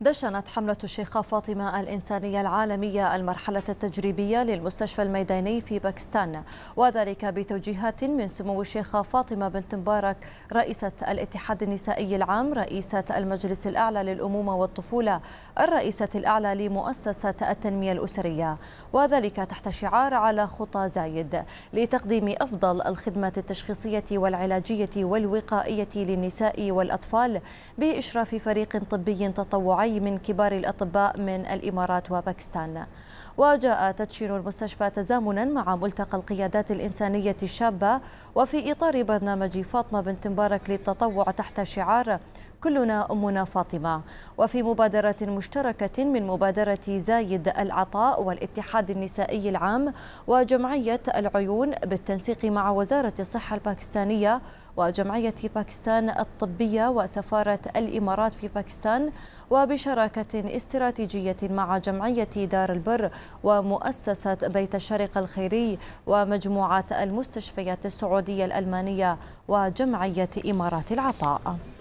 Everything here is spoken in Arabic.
دشنت حملة الشيخة فاطمة الإنسانية العالمية المرحلة التجريبية للمستشفى الميداني في باكستان وذلك بتوجيهات من سمو الشيخة فاطمة بنت مبارك رئيسة الاتحاد النسائي العام رئيسة المجلس الأعلى للأمومة والطفولة الرئيسة الأعلى لمؤسسة التنمية الأسرية وذلك تحت شعار على خطى زايد لتقديم أفضل الخدمات التشخيصية والعلاجية والوقائية للنساء والأطفال بإشراف فريق طبي تطوعي الشرعي من كبار الأطباء من الإمارات وباكستان وجاء تدشين المستشفى تزامنا مع ملتقى القيادات الإنسانية الشابة وفي إطار برنامج فاطمة بنت مبارك للتطوع تحت شعار كلنا أمنا فاطمة وفي مبادرة مشتركة من مبادرة زايد العطاء والاتحاد النسائي العام وجمعية العيون بالتنسيق مع وزارة الصحة الباكستانية وجمعية باكستان الطبية وسفارة الإمارات في باكستان وبشراكة استراتيجية مع جمعية دار البر ومؤسسة بيت الشرق الخيري ومجموعة المستشفيات السعودية الألمانية وجمعية إمارات العطاء